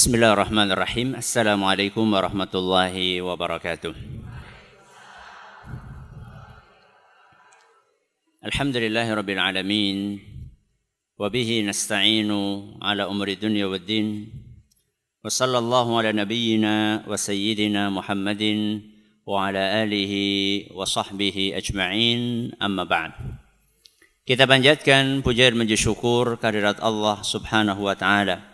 بسم الله الرحمن الرحيم السلام عليكم ورحمة الله وبركاته الحمد لله رب العالمين وبه نستعين على أمر الدنيا والدين وصلى الله على نبينا وسيدنا محمد وعلى آله وصحبه أجمعين أما بعد كتابا panjatkan بجير من جشكور kehadirat الله سبحانه وتعالى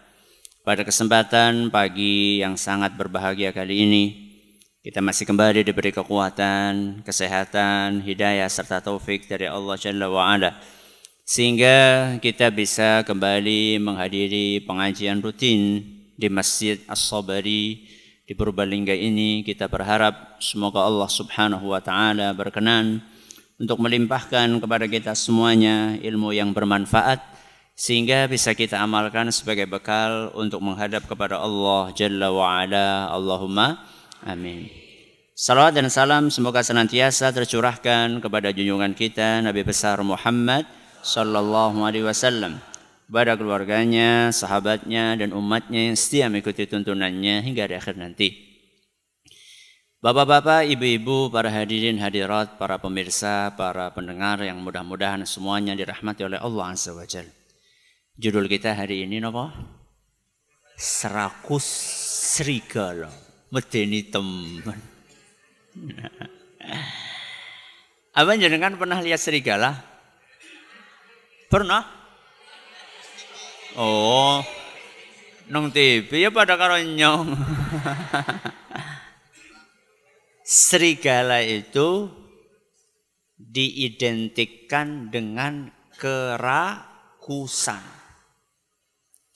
Pada kesempatan pagi yang sangat berbahagia kali ini, kita masih kembali diberi kekuatan, kesehatan, hidayah, serta taufik dari Allah Jalla wa'ala. Sehingga kita bisa kembali menghadiri pengajian rutin di Masjid As-Sabari di Purbalingga ini. Kita berharap semoga Allah Subhanahu wa taala berkenan untuk melimpahkan kepada kita semuanya ilmu yang bermanfaat sehingga bisa kita amalkan sebagai bekal untuk menghadap kepada Allah Jalla wa Ala. Allahumma amin. Salawat dan salam semoga senantiasa tercurahkan kepada junjungan kita Nabi besar Muhammad sallallahu alaihi wasallam kepada keluarganya, sahabatnya, dan umatnya yang setia mengikuti tuntunannya hingga di akhir nanti. Bapak-bapak, ibu-ibu, para hadirin hadirat, para pemirsa, para pendengar yang mudah-mudahan semuanya dirahmati oleh Allah Azza wa Judul kita hari ini napa? Serakus serigala. Medeni teman. Abang jenengan pernah lihat serigala? Pernah? Oh, nong TV ya pada karonyong. serigala itu diidentikan dengan kerakusan.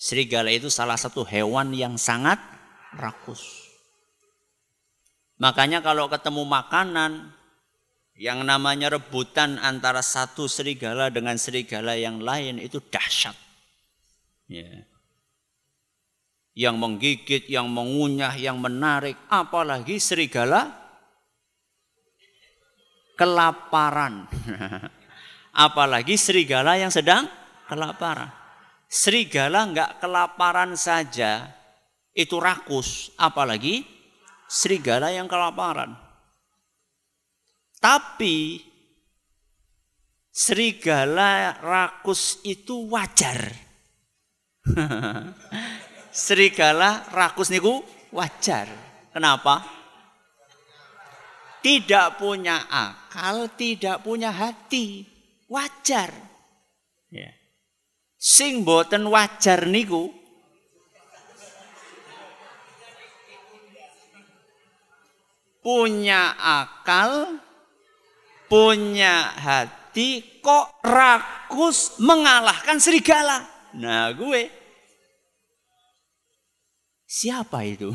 Serigala itu salah satu hewan yang sangat rakus. Makanya kalau ketemu makanan yang namanya rebutan antara satu serigala dengan serigala yang lain itu dahsyat. Ya. Yang menggigit, yang mengunyah, yang menarik, apalagi serigala kelaparan. apalagi serigala yang sedang kelaparan serigala nggak kelaparan saja itu rakus, apalagi serigala yang kelaparan. Tapi serigala rakus itu wajar. serigala rakus niku wajar. Kenapa? Tidak punya akal, tidak punya hati. Wajar. Yeah sing boten wajar niku punya akal punya hati kok rakus mengalahkan serigala nah gue siapa itu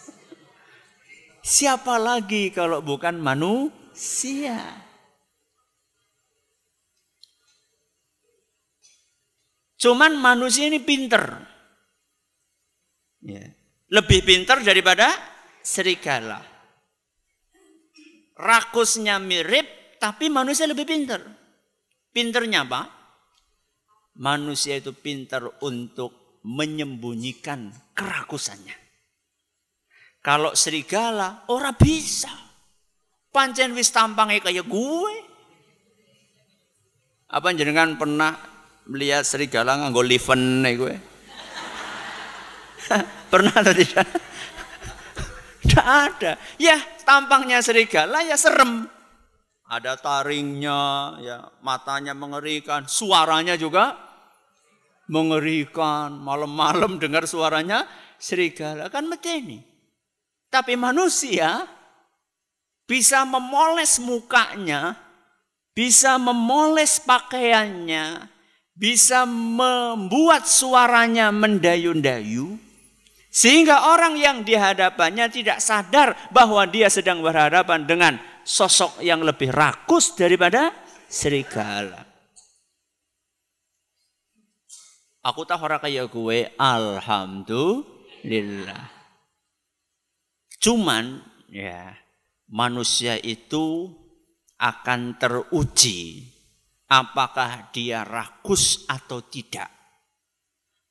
siapa lagi kalau bukan manusia Cuman manusia ini pinter. Ya. Lebih pinter daripada serigala. Rakusnya mirip, tapi manusia lebih pinter. Pinternya apa? Manusia itu pinter untuk menyembunyikan kerakusannya. Kalau serigala, ora bisa. Pancen wis tampangnya kayak gue. Apa jenengan pernah melihat serigala nganggo liven nih gue pernah atau tidak tidak ada ya tampangnya serigala ya serem ada taringnya ya matanya mengerikan suaranya juga mengerikan malam-malam dengar suaranya serigala kan ini. tapi manusia bisa memoles mukanya bisa memoles pakaiannya bisa membuat suaranya mendayu-dayu sehingga orang yang dihadapannya tidak sadar bahwa dia sedang berhadapan dengan sosok yang lebih rakus daripada serigala. Aku tak orang kaya gue, alhamdulillah. Cuman ya manusia itu akan teruji apakah dia rakus atau tidak.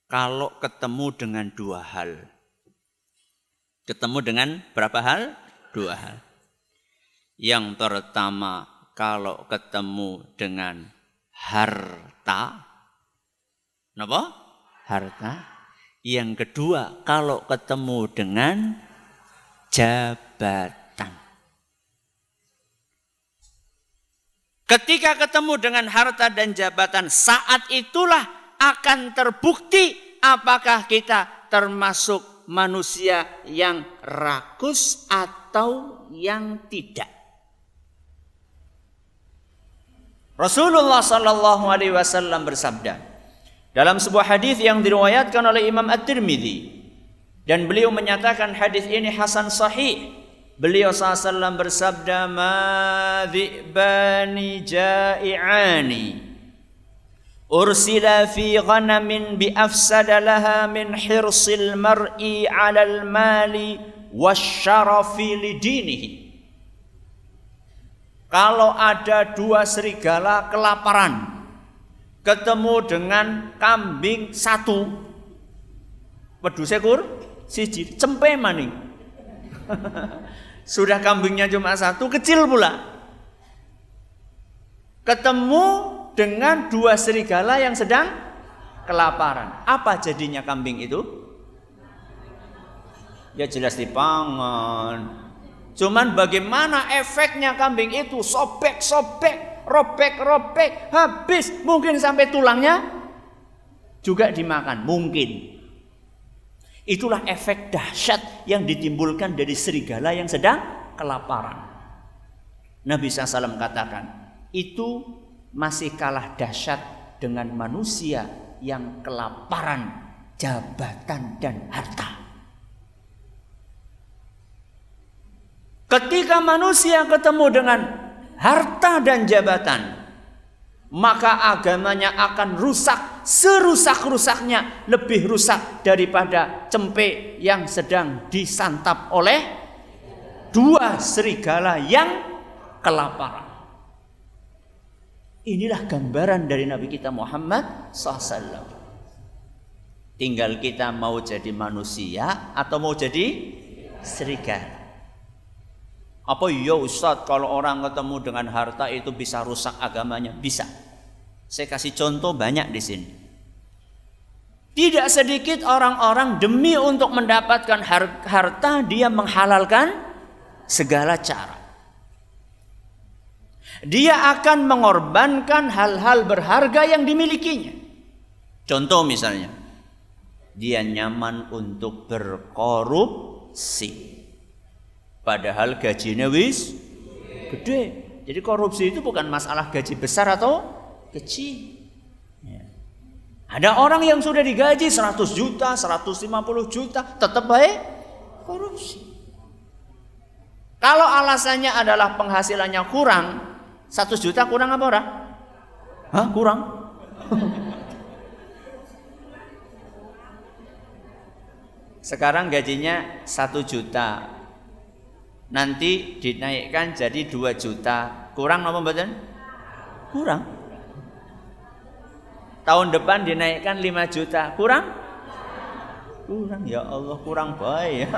Kalau ketemu dengan dua hal, ketemu dengan berapa hal? Dua hal. Yang pertama, kalau ketemu dengan harta, kenapa? Harta. Yang kedua, kalau ketemu dengan jabat Ketika ketemu dengan harta dan jabatan, saat itulah akan terbukti apakah kita termasuk manusia yang rakus atau yang tidak. Rasulullah Shallallahu Alaihi Wasallam bersabda dalam sebuah hadis yang diriwayatkan oleh Imam At-Tirmidzi dan beliau menyatakan hadis ini hasan sahih Beliau SAW bersabda Ma dhi'bani ja'i'ani Ursila fi ghanamin bi afsada laha min hirsil mar'i alal mali wasyarafi lidinihi Kalau ada dua serigala kelaparan ketemu dengan kambing satu wedhuse kur siji cempe maning Sudah kambingnya cuma satu, kecil pula. Ketemu dengan dua serigala yang sedang kelaparan. Apa jadinya kambing itu? Ya jelas dipangan. Cuman bagaimana efeknya kambing itu sobek-sobek, robek-robek, habis mungkin sampai tulangnya juga dimakan, mungkin. Itulah efek dahsyat yang ditimbulkan dari serigala yang sedang kelaparan. Nabi SAW katakan, itu masih kalah dahsyat dengan manusia yang kelaparan jabatan dan harta. Ketika manusia ketemu dengan harta dan jabatan, maka agamanya akan rusak serusak-rusaknya lebih rusak daripada cempe yang sedang disantap oleh dua serigala yang kelaparan. Inilah gambaran dari Nabi kita Muhammad SAW. Tinggal kita mau jadi manusia atau mau jadi serigala. Apa ya Ustadz kalau orang ketemu dengan harta itu bisa rusak agamanya? Bisa. Saya kasih contoh banyak di sini. Tidak sedikit orang-orang demi untuk mendapatkan harta dia menghalalkan segala cara. Dia akan mengorbankan hal-hal berharga yang dimilikinya. Contoh misalnya, dia nyaman untuk berkorupsi. Padahal gajinya wis gede. Jadi korupsi itu bukan masalah gaji besar atau kecil. Ya. Ada orang yang sudah digaji 100 juta, 150 juta, tetap baik korupsi. Kalau alasannya adalah penghasilannya kurang, 100 juta kurang apa orang? Hah, kurang? Sekarang gajinya 1 juta. Nanti dinaikkan jadi 2 juta. Kurang apa mboten? Kurang. Tahun depan dinaikkan 5 juta. Kurang? Kurang ya Allah, kurang baik ya.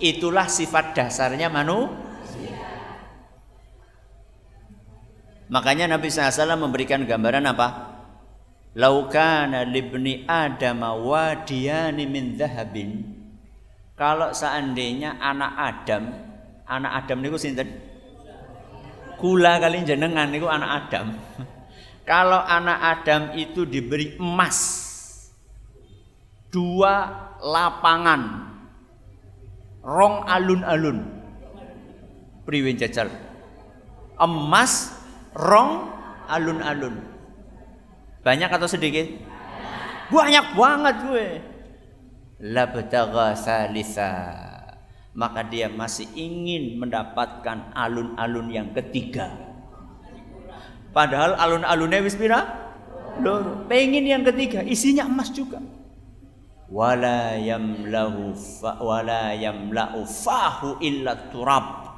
Itulah sifat dasarnya manusia. Makanya Nabi SAW memberikan gambaran apa? Laukana libni adama wadiyani min zahabin. Kalau seandainya anak Adam, anak Adam niku sinten? Kula kali jenengan itu anak Adam. Kalau anak Adam itu diberi emas dua lapangan rong alun-alun priwin jajal emas rong alun-alun banyak atau sedikit banyak banget gue labdaga salisah maka dia masih ingin mendapatkan alun-alun yang ketiga. Padahal alun-alunnya wis pira? Loro. yang ketiga, isinya emas juga. Wala yamlahu fa, wala yamla'u fahu illa turab.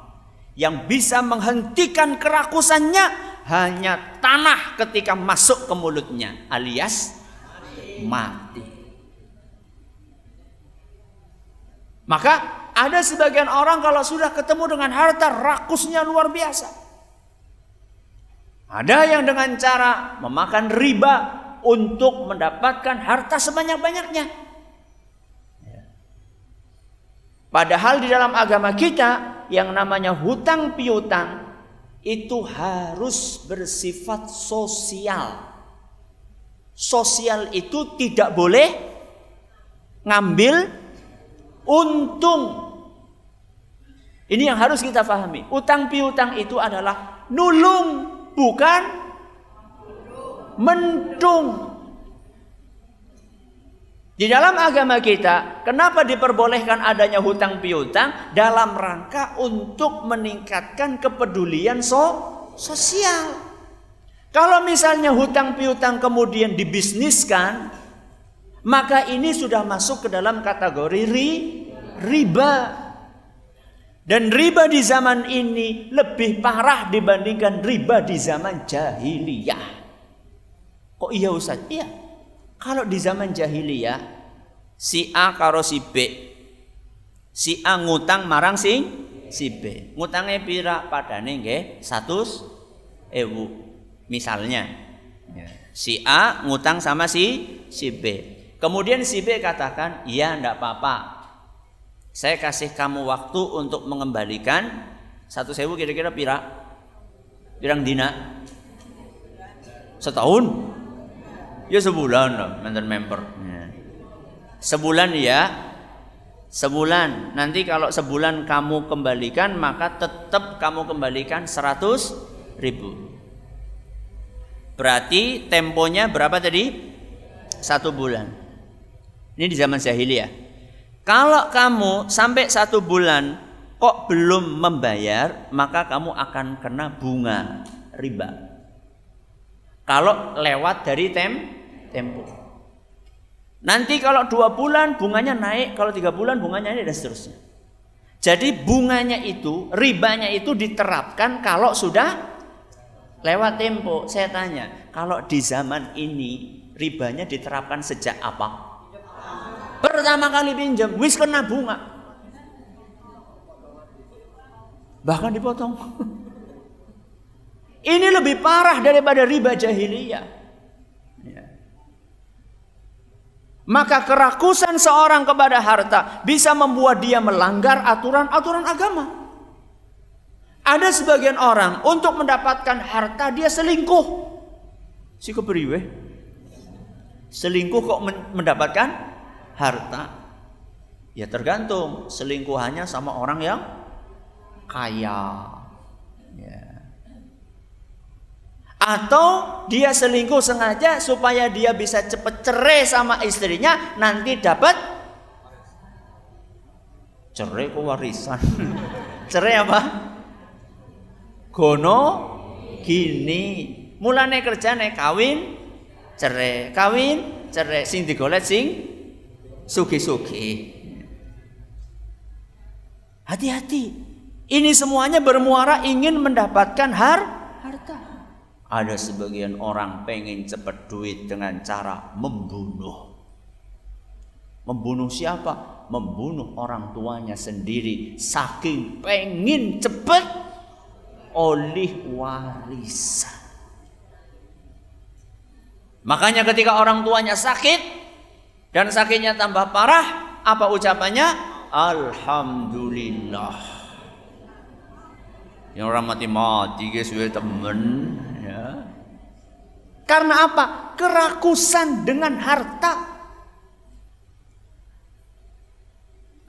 Yang bisa menghentikan kerakusannya hanya tanah ketika masuk ke mulutnya alias mati. Maka ada sebagian orang kalau sudah ketemu dengan harta rakusnya luar biasa. Ada yang dengan cara memakan riba untuk mendapatkan harta sebanyak-banyaknya. Ya. Padahal di dalam agama kita yang namanya hutang piutang itu harus bersifat sosial. Sosial itu tidak boleh ngambil untung ini yang harus kita pahami. Utang piutang itu adalah nulung, bukan mendung. Di dalam agama kita, kenapa diperbolehkan adanya hutang piutang dalam rangka untuk meningkatkan kepedulian so sosial. Kalau misalnya hutang piutang kemudian dibisniskan, maka ini sudah masuk ke dalam kategori ri, riba. Dan riba di zaman ini lebih parah dibandingkan riba di zaman jahiliyah. Kok iya Ustaz? Iya. Kalau di zaman jahiliyah, si A karo si B. Si A ngutang marang si, si B. Ngutangnya pira padane nggih? 100 ewu. Misalnya, ya. si A ngutang sama si si B. Kemudian si B katakan, "Iya, ndak apa-apa. Saya kasih kamu waktu untuk mengembalikan satu sewu kira-kira pira pirang dina setahun ya sebulan lah member member ya. sebulan ya sebulan nanti kalau sebulan kamu kembalikan maka tetap kamu kembalikan 100 ribu berarti temponya berapa tadi satu bulan ini di zaman jahiliyah kalau kamu sampai satu bulan kok belum membayar, maka kamu akan kena bunga riba. Kalau lewat dari tem tempo. Nanti kalau dua bulan bunganya naik, kalau tiga bulan bunganya naik dan seterusnya. Jadi bunganya itu, ribanya itu diterapkan kalau sudah lewat tempo. Saya tanya, kalau di zaman ini ribanya diterapkan sejak apa? Pertama kali pinjam, wis kena bunga. Bahkan dipotong. Ini lebih parah daripada riba jahiliyah. Ya. Maka kerakusan seorang kepada harta bisa membuat dia melanggar aturan-aturan agama. Ada sebagian orang untuk mendapatkan harta dia selingkuh. Si kepriwe? Selingkuh kok mendapatkan harta? Ya tergantung selingkuhannya sama orang yang kaya. Ya. Atau dia selingkuh sengaja supaya dia bisa cepet cerai sama istrinya nanti dapat cerai pewarisan cerai apa? Gono gini. Mulane kerjane kawin cerai, kawin cerai sing digolet sing suki-suki. Hati-hati. Ini semuanya bermuara ingin mendapatkan har harta. Ada sebagian orang pengen cepat duit dengan cara membunuh. Membunuh siapa? Membunuh orang tuanya sendiri. Saking pengen cepat oleh warisan. Makanya ketika orang tuanya sakit, dan sakitnya tambah parah, apa ucapannya? Alhamdulillah. Yang orang mati-mati guys, temen ya. Karena apa? Kerakusan dengan harta.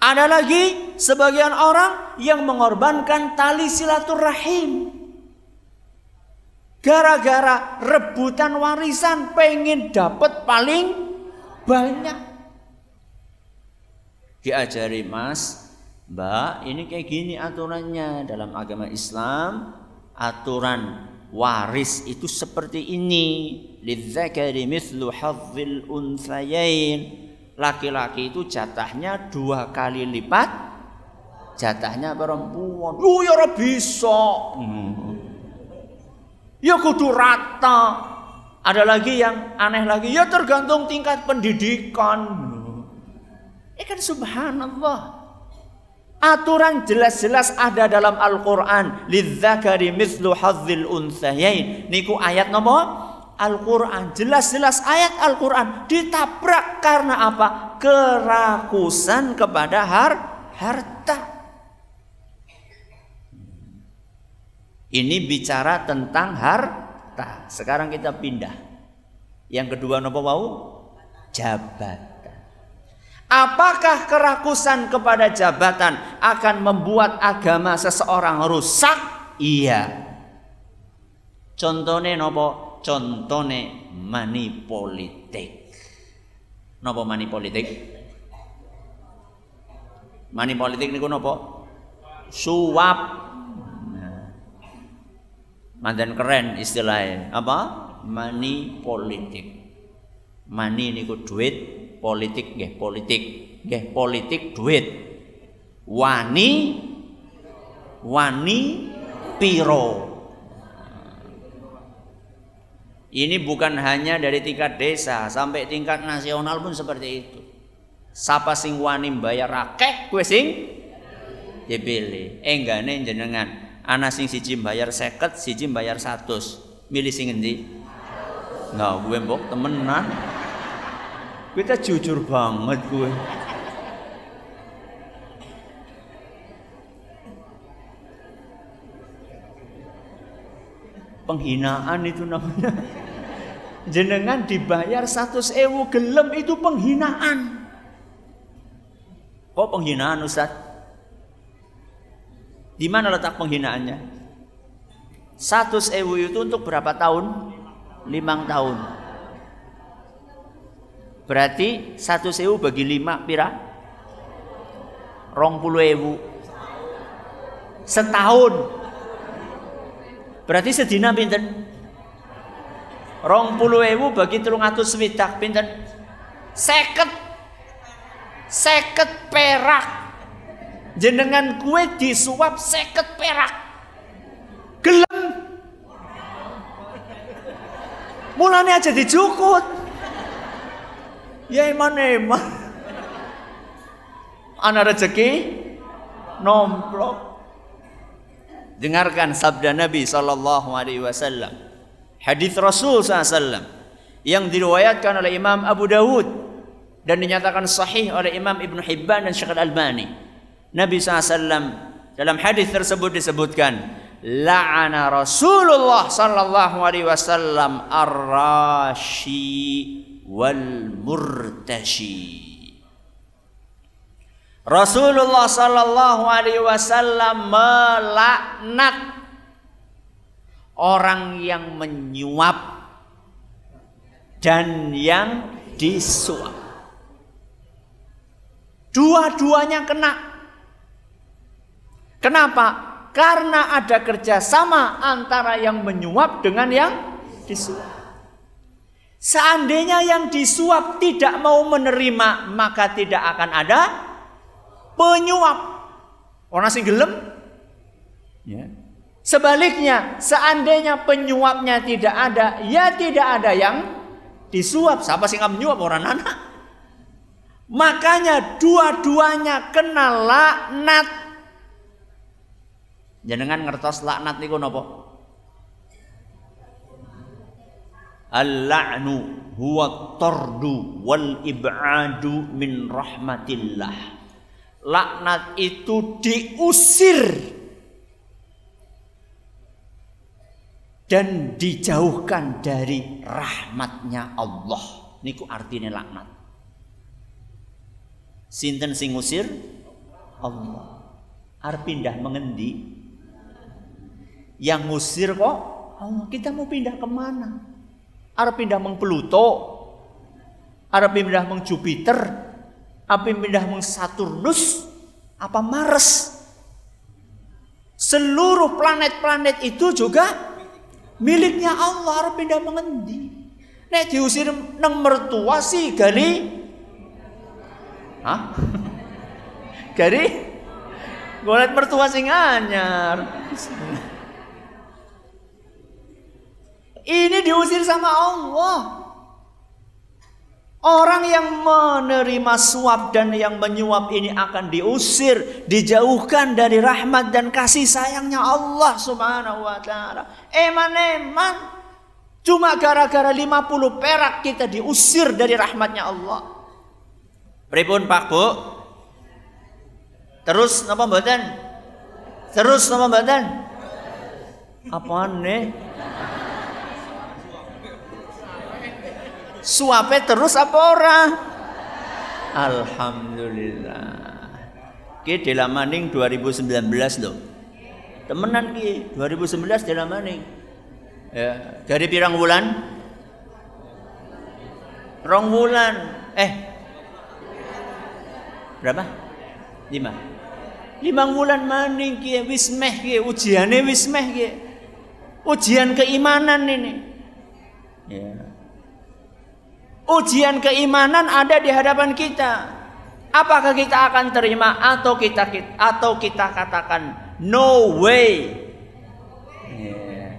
Ada lagi sebagian orang yang mengorbankan tali silaturahim. Gara-gara rebutan warisan pengen dapat paling banyak diajari mas mbak ini kayak gini aturannya dalam agama Islam aturan waris itu seperti ini lidzakari mithlu hadzil unsayain laki-laki itu jatahnya dua kali lipat jatahnya perempuan lu oh, ya bisa hmm. ya kudu rata ada lagi yang aneh lagi, ya tergantung tingkat pendidikan. Ini kan subhanallah. Aturan jelas-jelas ada dalam Al-Qur'an. Lidzakari mislu hadzil unsayain. Niku ayat nomor Al-Quran Jelas-jelas ayat Al-Quran Ditabrak karena apa? Kerakusan kepada har harta Ini bicara tentang har Tah, sekarang kita pindah. Yang kedua nopo wau Jabatan. Apakah kerakusan kepada jabatan akan membuat agama seseorang rusak? Iya. Contohnya nopo? Contohnya money politik. Nopo money politik? Money politik niku nopo? Suap mandan keren istilahnya apa money politik money ku duit politik gak politik gak politik duit wani wani piro ini bukan hanya dari tingkat desa sampai tingkat nasional pun seperti itu. Sapa sing wani bayar rakeh kue sing ya enggak nih jenengan ana sing siji bayar 50 siji bayar 100 milih sing endi nah gue mbok temenan kita jujur banget gue penghinaan itu namanya jenengan dibayar satu ewu gelem itu penghinaan kok penghinaan Ustadz di mana letak penghinaannya? Satu sewu itu untuk berapa tahun? Limang tahun. Berarti satu sewu bagi lima pira? Rong puluh ewu. Setahun. Berarti sedina pinten? Rong puluh ewu bagi telung atus pinten? Seket. Seket perak jenengan kue disuap seket perak gelem mulane aja dicukut. ya eman eman anak rezeki nomplok dengarkan sabda Nabi Shallallahu Alaihi Wasallam hadis Rasul Wasallam yang diriwayatkan oleh Imam Abu Dawud dan dinyatakan sahih oleh Imam Ibn Hibban dan Syekh Al-Albani Nabi SAW dalam hadis tersebut disebutkan la'ana Rasulullah sallallahu alaihi wasallam ar-rashi wal murtashi Rasulullah sallallahu alaihi wasallam melaknat orang yang menyuap dan yang disuap. Dua-duanya kena Kenapa? Karena ada kerjasama antara yang menyuap dengan yang disuap. Seandainya yang disuap tidak mau menerima, maka tidak akan ada penyuap. Orang sing gelem. Ya. Sebaliknya, seandainya penyuapnya tidak ada, ya tidak ada yang disuap. Siapa sih nggak menyuap orang anak? Makanya dua-duanya kena laknat. Jenengan ngertos laknat niku napa? Al-la'nu huwa tardu wal ib'adu min rahmatillah. Laknat itu diusir dan dijauhkan dari rahmatnya Allah. Niku artinya laknat. Sinten sing usir? Allah. Arpindah mengendi yang ngusir kok Allah. Oh, kita mau pindah kemana? Arab pindah meng Pluto, Arab pindah meng Jupiter, Arab pindah meng Saturnus, apa Mars? Seluruh planet-planet itu juga miliknya Allah. Arab pindah mengendi. Nek diusir neng mertua sih gali. Hah? Gali? liat mertua sing anyar. Ini diusir sama Allah. Orang yang menerima suap dan yang menyuap ini akan diusir, dijauhkan dari rahmat dan kasih sayangnya Allah Subhanahu wa taala. Eman-eman cuma gara-gara 50 perak kita diusir dari rahmatnya Allah. Pripun Pak Bu? Terus nama badan, Terus nama badan, Apaan nih? suape terus apa ora? Alhamdulillah. Ki maning 2019 loh. Temenan ki 2019 dalam maning. Ya, dari pirang bulan? Rong bulan. Eh. Berapa? Lima. lima bulan maning ki wis meh ki ujiane wis meh ki. Ujian keimanan ini. Ya. Ujian keimanan ada di hadapan kita. Apakah kita akan terima atau kita atau kita katakan no way? Yeah.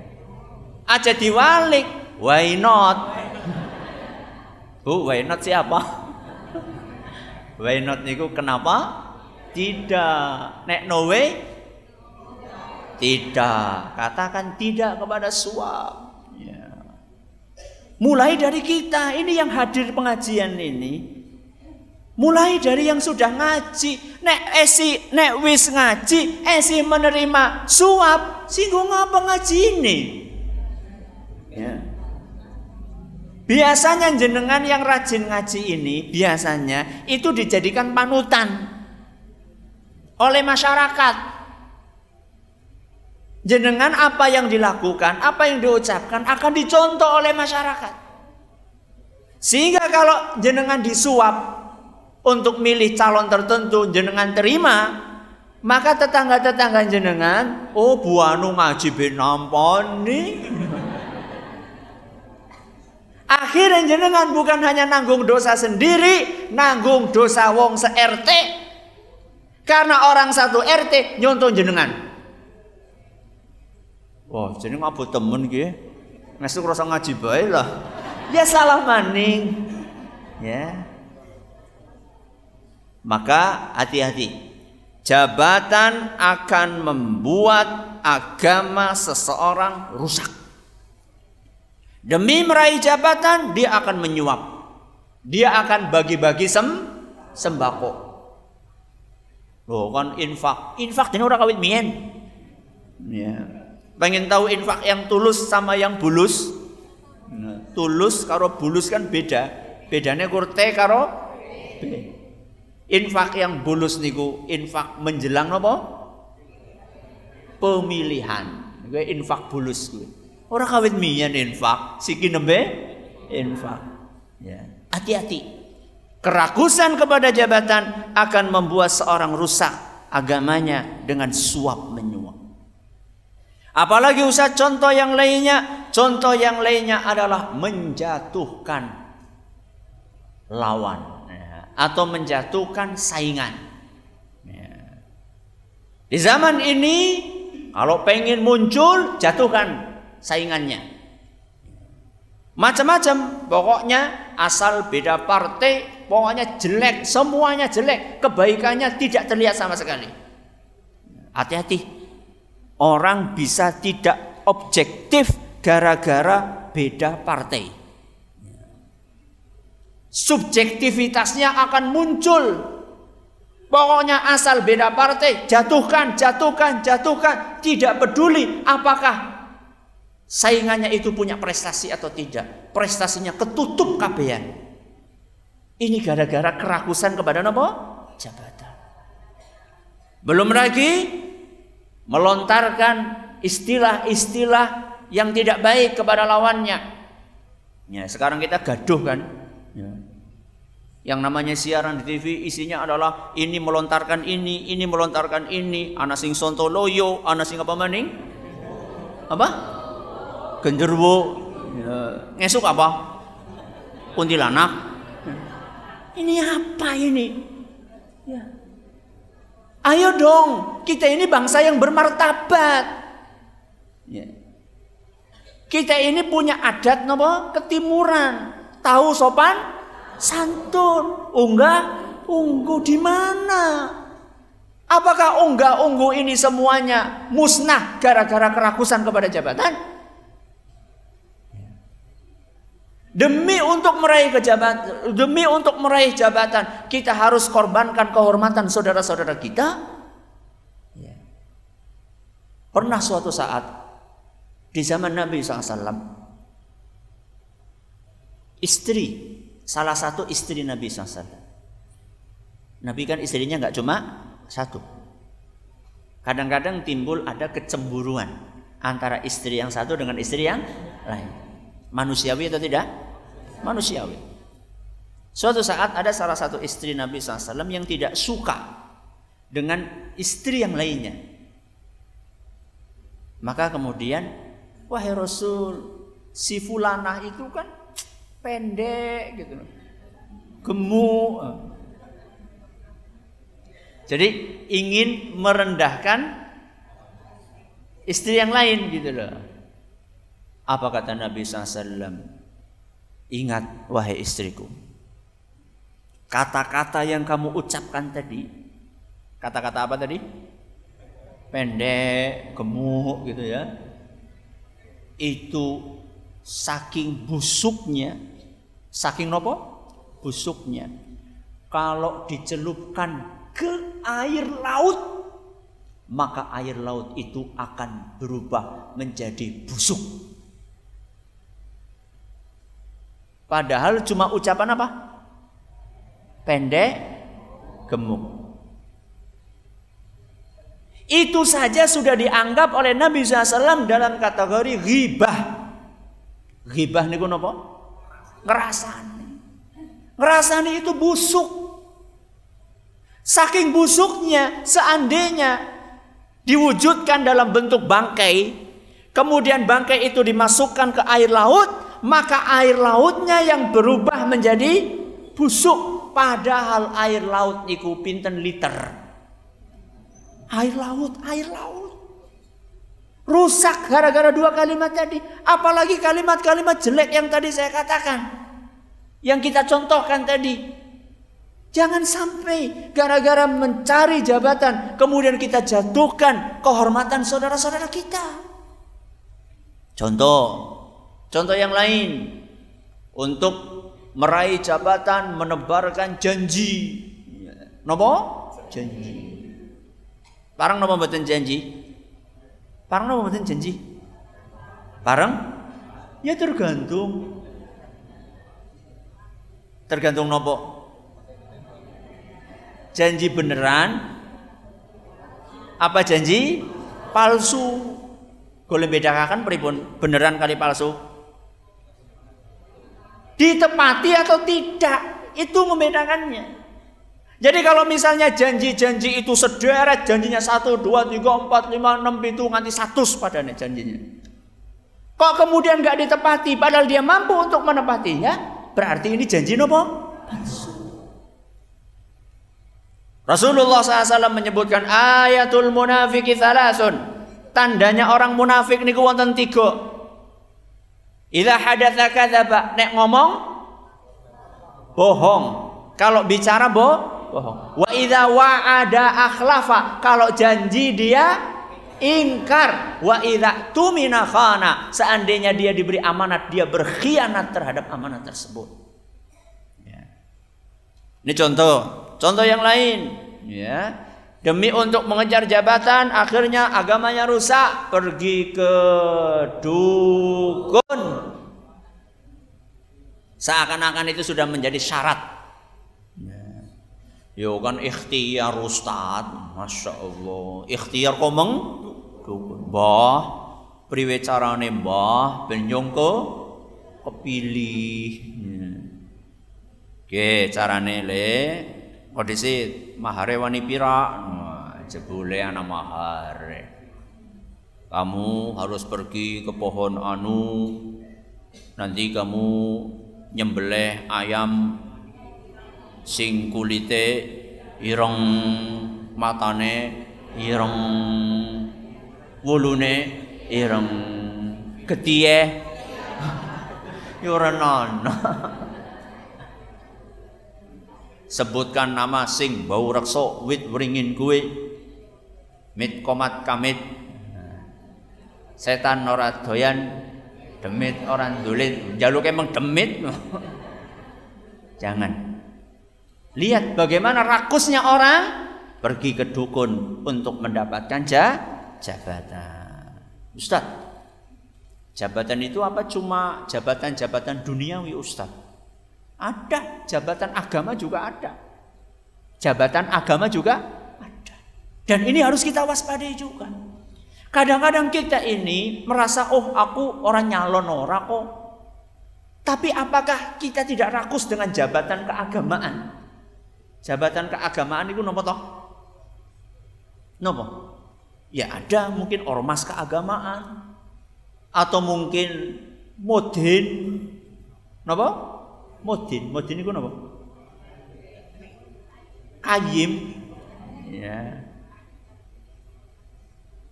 Aja diwalik, why not? Bu, why not siapa? why not niku kenapa? Tidak. Nek no way? Tidak. Katakan tidak kepada suap. Mulai dari kita, ini yang hadir pengajian ini. Mulai dari yang sudah ngaji, nek esi nek wis ngaji, esi menerima suap, singgung apa ngaji ini? Ya. Biasanya jenengan yang rajin ngaji ini biasanya itu dijadikan panutan oleh masyarakat. Jenengan apa yang dilakukan, apa yang diucapkan akan dicontoh oleh masyarakat. Sehingga kalau jenengan disuap untuk milih calon tertentu, jenengan terima, maka tetangga-tetangga jenengan, oh Bu Anu ngaji binamponi. Akhirnya jenengan bukan hanya nanggung dosa sendiri, nanggung dosa wong se-RT. Karena orang satu RT nyontoh jenengan. Wah, jadi ngabut temen gitu. Nesu kurasa ngaji baik lah. Ya salah maning. Ya. Maka hati-hati. Jabatan akan membuat agama seseorang rusak. Demi meraih jabatan, dia akan menyuap. Dia akan bagi-bagi sem sembako. Loh kan infak. Infak ini orang kawit mien. Ya. Pengen tahu infak yang tulus sama yang bulus? Tulus karo bulus kan beda. Bedanya kurte karo B. Infak yang bulus niku infak menjelang apa? Pemilihan. Gue infak bulus gue. Orang kawit mian infak, siki nembe infak. Ya. Hati-hati. Kerakusan kepada jabatan akan membuat seorang rusak agamanya dengan suap Apalagi usah contoh yang lainnya, contoh yang lainnya adalah menjatuhkan lawan ya, atau menjatuhkan saingan. Ya. Di zaman ini, kalau pengen muncul, jatuhkan saingannya. Macam-macam, pokoknya asal beda partai, pokoknya jelek, semuanya jelek, kebaikannya tidak terlihat sama sekali. Hati-hati, Orang bisa tidak objektif gara-gara beda partai. Subjektivitasnya akan muncul. Pokoknya asal beda partai, jatuhkan, jatuhkan, jatuhkan. Tidak peduli apakah saingannya itu punya prestasi atau tidak. Prestasinya ketutup kabean. Ini gara-gara kerakusan kepada apa? jabatan. Belum lagi melontarkan istilah-istilah yang tidak baik kepada lawannya. Ya, sekarang kita gaduh kan? Ya. Yang namanya siaran di TV isinya adalah ini melontarkan ini, ini melontarkan ini, anak sing sonto loyo, anak sing apa maning? Apa? Genjerwo. Ya. Ngesuk apa? Kuntilanak. Ya. Ini apa ini? Ya. Ayo dong, kita ini bangsa yang bermartabat. Ya. Kita ini punya adat nopo ketimuran, tahu sopan santun, unggah unggu di mana? Apakah unggah unggu ini semuanya musnah gara-gara kerakusan kepada jabatan? Demi untuk meraih kejabatan, demi untuk meraih jabatan, kita harus korbankan kehormatan saudara-saudara kita. Ya. Pernah suatu saat di zaman Nabi SAW, istri salah satu istri Nabi SAW. Nabi kan istrinya nggak cuma satu. Kadang-kadang timbul ada kecemburuan antara istri yang satu dengan istri yang lain. Manusiawi atau tidak? manusiawi. Suatu saat ada salah satu istri Nabi SAW yang tidak suka dengan istri yang lainnya. Maka kemudian, wahai Rasul, si fulanah itu kan pendek gitu loh. Gemuk. Jadi ingin merendahkan istri yang lain gitu loh. Apa kata Nabi SAW? Ingat wahai istriku. Kata-kata yang kamu ucapkan tadi, kata-kata apa tadi? Pendek, gemuk gitu ya. Itu saking busuknya, saking nopo? Busuknya. Kalau dicelupkan ke air laut, maka air laut itu akan berubah menjadi busuk. Padahal cuma ucapan apa? Pendek, gemuk. Itu saja sudah dianggap oleh Nabi SAW dalam kategori ghibah. Ghibah niku napa? Ngerasani. Ngerasani itu busuk. Saking busuknya seandainya diwujudkan dalam bentuk bangkai, kemudian bangkai itu dimasukkan ke air laut, maka air lautnya yang berubah menjadi busuk padahal air laut niku pinten liter air laut air laut rusak gara-gara dua kalimat tadi apalagi kalimat-kalimat jelek yang tadi saya katakan yang kita contohkan tadi Jangan sampai gara-gara mencari jabatan kemudian kita jatuhkan kehormatan saudara-saudara kita. Contoh, Contoh yang lain untuk meraih jabatan, menebarkan janji. Nopo? Janji. Parang nopo mboten janji? Parang nopo mboten janji? Parang? Ya tergantung. Tergantung nopo? Janji beneran apa janji palsu? Golem kan? pripun beneran kali palsu? ditepati atau tidak itu membedakannya jadi kalau misalnya janji-janji itu sederet janjinya satu dua tiga empat lima enam itu nanti satu, padanya janjinya kok kemudian gak ditepati padahal dia mampu untuk menepatinya berarti ini janji nopo Rasulullah SAW menyebutkan ayatul munafiki thalasun tandanya orang munafik niku wonten tiga Ila hadatsa kadzaba, nek ngomong bohong. Kalau bicara bo, bohong. Wa idza wa'ada akhlafa, kalau janji dia ingkar. Wa idza tumina khana, seandainya dia diberi amanat dia berkhianat terhadap amanat tersebut. Ya. Ini contoh, contoh yang lain, ya. Demi untuk mengejar jabatan, akhirnya agamanya rusak, pergi ke dukun. Seakan-akan itu sudah menjadi syarat. Yo ya. ya kan ikhtiar ustad, masya Allah. Ikhtiar komeng, bah, priwe carane bah, benyong ke, kepilih. Oke, carane le, kondisi mahare wani pira, jebule anak mahare. Kamu harus pergi ke pohon anu, nanti kamu nyembelih ayam sing kulite ireng matane ireng wulune ireng gedhiye yo renon sebutkan nama sing bau rekso wit wringin kuwi mit komat kamit nah, setan ora doyan demit orang dulit jaluk emang demit jangan lihat bagaimana rakusnya orang pergi ke dukun untuk mendapatkan jabatan Ustaz jabatan itu apa cuma jabatan-jabatan duniawi Ustaz ada jabatan agama juga ada jabatan agama juga ada dan ini harus kita waspadai juga Kadang-kadang kita ini merasa, oh aku orang nyalon ora kok. Tapi apakah kita tidak rakus dengan jabatan keagamaan? Jabatan keagamaan itu nopo toh? Nopo? Ya ada mungkin ormas keagamaan. Atau mungkin modin. Nopo? Modin. Modin itu nopo? Kayim. Ya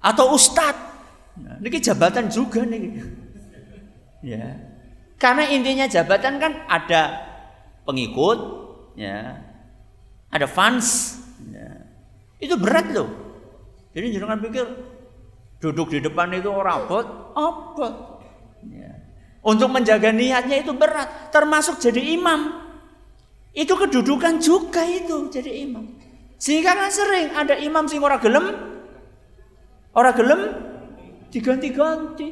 atau ustad, Nah, ini jabatan juga nih. Ya. Karena intinya jabatan kan ada pengikut, ya. Ada fans. Ya. Itu berat loh. Jadi jangan pikir duduk di depan itu rapot, opot. Ya. Untuk menjaga niatnya itu berat, termasuk jadi imam. Itu kedudukan juga itu jadi imam. Sehingga kan sering ada imam sing ora gelem Orang gelem diganti-ganti.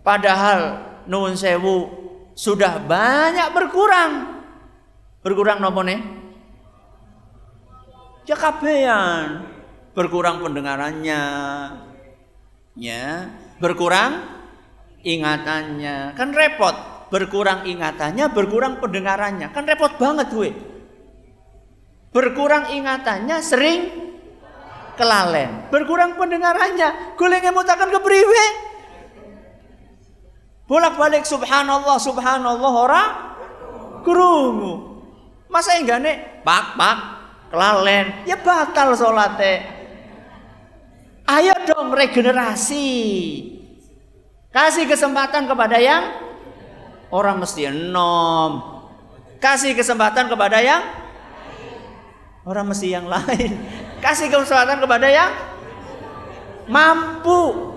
Padahal nuwun sewu sudah banyak berkurang. Berkurang nopo nih? Ya kabean. Berkurang pendengarannya. Ya, berkurang ingatannya. Kan repot. Berkurang ingatannya, berkurang pendengarannya. Kan repot banget gue. Berkurang ingatannya sering kelalen. Berkurang pendengarannya. gulingnya mutakan ke priwe. Bolak-balik subhanallah subhanallah ora kerungu. Masa enggak nih pak pak kelalen ya batal sholatnya. Ayo dong regenerasi. Kasih kesempatan kepada yang orang mesti enom. Kasih kesempatan kepada yang orang mesti yang lain kasih kesempatan kepada yang mampu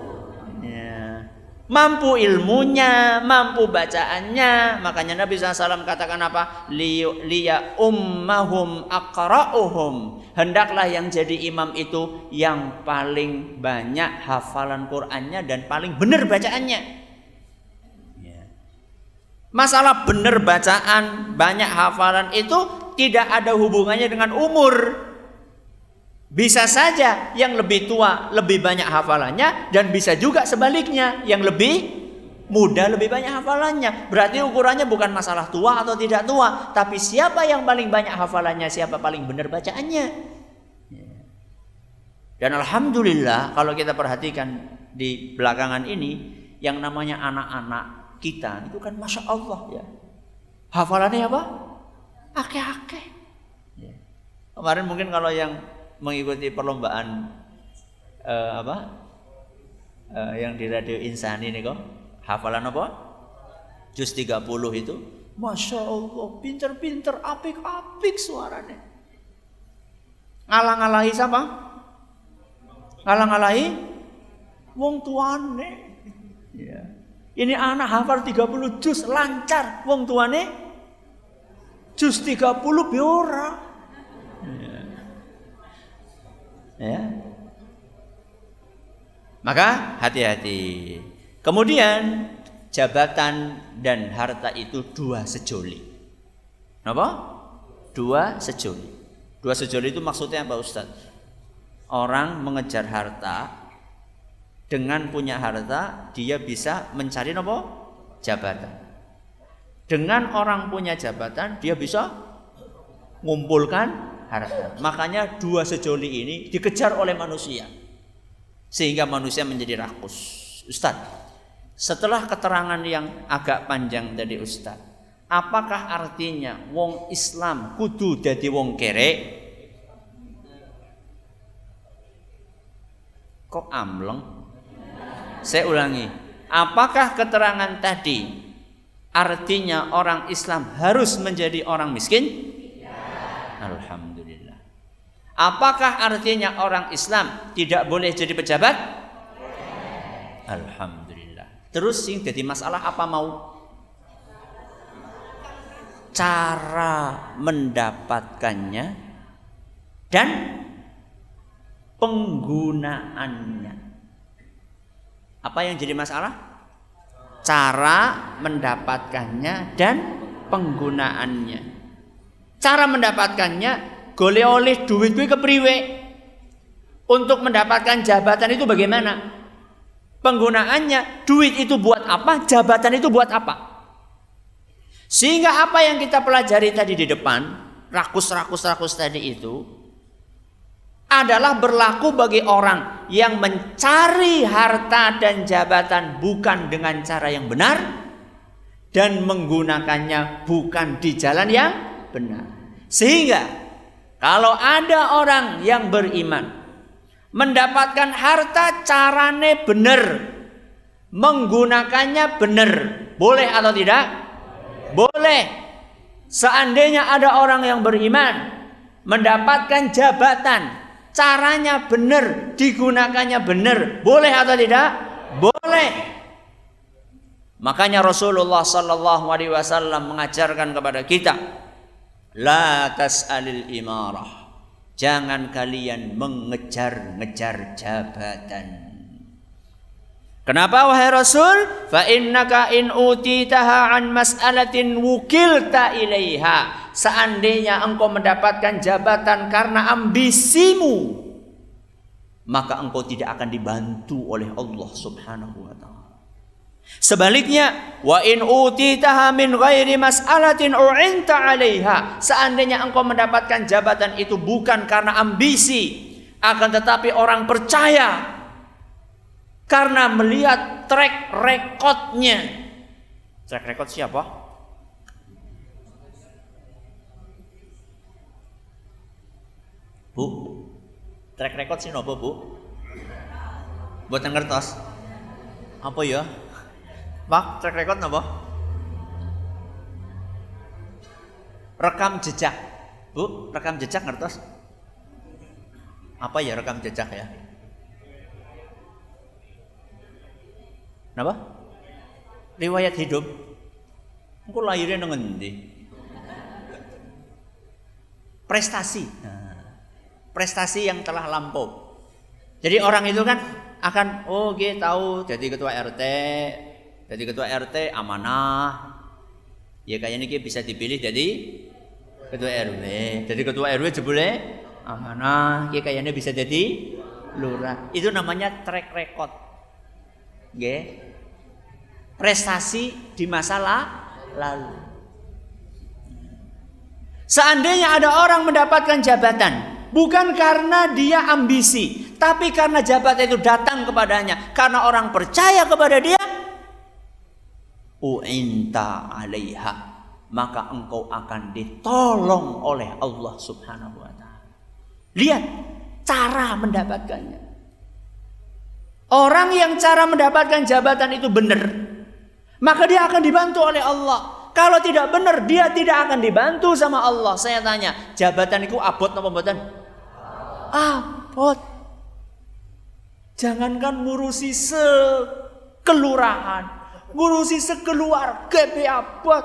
ya. mampu ilmunya, mampu bacaannya. Makanya Nabi SAW katakan apa? Liya ummahum akra'uhum. Hendaklah yang jadi imam itu yang paling banyak hafalan Qur'annya dan paling benar bacaannya. Ya. Masalah benar bacaan, banyak hafalan itu tidak ada hubungannya dengan umur. Bisa saja yang lebih tua lebih banyak hafalannya dan bisa juga sebaliknya yang lebih muda lebih banyak hafalannya. Berarti ukurannya bukan masalah tua atau tidak tua, tapi siapa yang paling banyak hafalannya, siapa paling benar bacaannya. Dan alhamdulillah kalau kita perhatikan di belakangan ini yang namanya anak-anak kita itu kan masya Allah ya. Hafalannya apa? Akeh-akeh. Ya. Kemarin mungkin kalau yang mengikuti perlombaan uh, apa uh, yang di radio Insani nih kok hafalan apa juz 30 itu Masya Allah pinter-pinter apik-apik suaranya ngalang-ngalahi siapa? ngalang-ngalahi wong tuane ya. ini anak hafal 30 juz lancar wong tuane juz 30 biora ya maka hati-hati kemudian jabatan dan harta itu dua sejoli Kenapa? dua sejoli dua sejoli itu maksudnya apa Ustadz orang mengejar harta dengan punya harta dia bisa mencari apa? jabatan dengan orang punya jabatan dia bisa ngumpulkan harta. Makanya dua sejoli ini dikejar oleh manusia. Sehingga manusia menjadi rakus. Ustaz, setelah keterangan yang agak panjang dari Ustaz, apakah artinya wong Islam kudu jadi wong kere? Kok amleng? Saya ulangi, apakah keterangan tadi artinya orang Islam harus menjadi orang miskin? Alhamdulillah. Apakah artinya orang Islam tidak boleh jadi pejabat? Alhamdulillah. Terus sing jadi masalah apa mau? Cara mendapatkannya dan penggunaannya. Apa yang jadi masalah? Cara mendapatkannya dan penggunaannya. Cara mendapatkannya golek oleh duit gue kepriwe untuk mendapatkan jabatan itu bagaimana penggunaannya duit itu buat apa jabatan itu buat apa sehingga apa yang kita pelajari tadi di depan rakus-rakus-rakus tadi itu adalah berlaku bagi orang yang mencari harta dan jabatan bukan dengan cara yang benar dan menggunakannya bukan di jalan yang benar. Sehingga kalau ada orang yang beriman mendapatkan harta carane benar, menggunakannya benar, boleh atau tidak? Boleh. Seandainya ada orang yang beriman mendapatkan jabatan, caranya benar, digunakannya benar, boleh atau tidak? Boleh. Makanya Rasulullah Sallallahu Alaihi Wasallam mengajarkan kepada kita La tas'alil imarah. Jangan kalian mengejar-ngejar jabatan. Kenapa wahai Rasul? Fa innaka in utitaha an mas'alatin wukilta ilaiha. Seandainya engkau mendapatkan jabatan karena ambisimu, maka engkau tidak akan dibantu oleh Allah Subhanahu wa taala. Sebaliknya, wa in utitaha min ghairi mas'alatin u'inta 'alaiha. Seandainya engkau mendapatkan jabatan itu bukan karena ambisi, akan tetapi orang percaya karena melihat track recordnya. Track record siapa? Bu, track record sih nopo bu? yang ngertos, Apa ya? Pak, cek record napa? Rekam jejak. Bu, rekam jejak ngertos? Apa ya rekam jejak ya? Napa? Riwayat hidup. Engko lahirnya nang endi? Prestasi. Nah, prestasi yang telah lampau. Jadi orang itu kan akan oh nggih tahu jadi ketua RT, jadi ketua RT amanah. Ya kayaknya ini bisa dipilih jadi ketua RW. Jadi ketua RW jebule amanah. Ya kayaknya bisa jadi lurah. Itu namanya track record. Ya. Prestasi di masa lalu. Seandainya ada orang mendapatkan jabatan, bukan karena dia ambisi, tapi karena jabatan itu datang kepadanya, karena orang percaya kepada dia, uinta alaiha maka engkau akan ditolong oleh Allah Subhanahu wa taala. Lihat cara mendapatkannya. Orang yang cara mendapatkan jabatan itu benar, maka dia akan dibantu oleh Allah. Kalau tidak benar, dia tidak akan dibantu sama Allah. Saya tanya, jabatan itu abot apa pembuatan? Abot. Jangankan ngurusi sekelurahan, ngurusi sekeluarga be apa,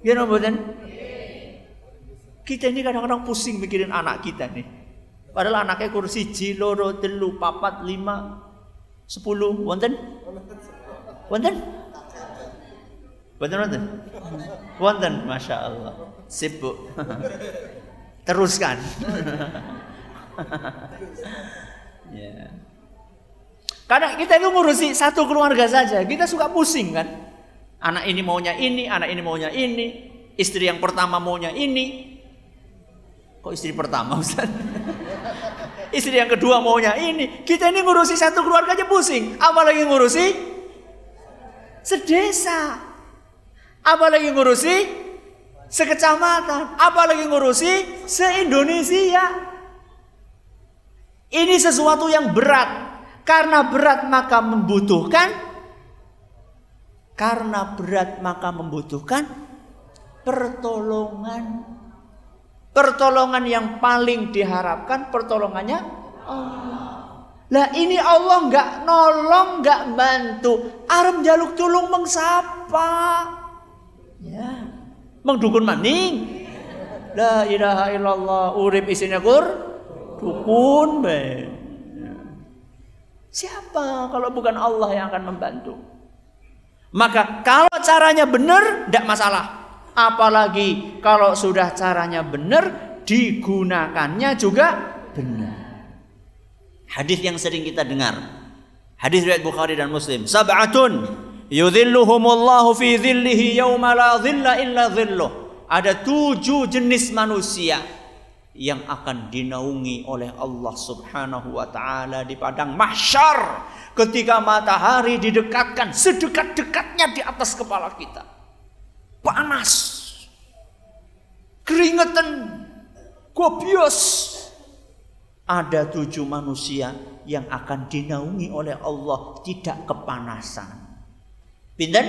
Ya you know, Kita ini kadang-kadang pusing mikirin anak kita nih. Padahal anaknya kursi jiloro, telu, papat, lima, sepuluh, wonten? Wonten? Wonten wonten? Wonten, masya Allah. sibuk, Teruskan. ya. yeah. Kadang kita itu ngurusi satu keluarga saja, kita suka pusing kan? Anak ini maunya ini, anak ini maunya ini, istri yang pertama maunya ini. Kok istri pertama Ustaz? istri yang kedua maunya ini. Kita ini ngurusi satu keluarga aja pusing, apalagi ngurusi sedesa. Apalagi ngurusi sekecamatan, apalagi ngurusi se-Indonesia. Ini sesuatu yang berat, karena berat maka membutuhkan. Karena berat maka membutuhkan pertolongan. Pertolongan yang paling diharapkan pertolongannya Allah. Lah ini Allah nggak nolong, nggak bantu. Arem jaluk tulung mengsapa. Ya. Mengdukun maning. La ilaha illallah urip isinya kur dukun bae. Siapa kalau bukan Allah yang akan membantu? Maka kalau caranya benar, tidak masalah. Apalagi kalau sudah caranya benar, digunakannya juga benar. Hadis yang sering kita dengar. Hadis riwayat Bukhari dan Muslim. Sab'atun yudhilluhumullahu fi dhillihi yawma la dhilla illa dhilluh. Ada tujuh jenis manusia yang akan dinaungi oleh Allah Subhanahu wa taala di padang mahsyar ketika matahari didekatkan sedekat-dekatnya di atas kepala kita. Panas. Keringetan gobios. Ada tujuh manusia yang akan dinaungi oleh Allah tidak kepanasan. Pinten?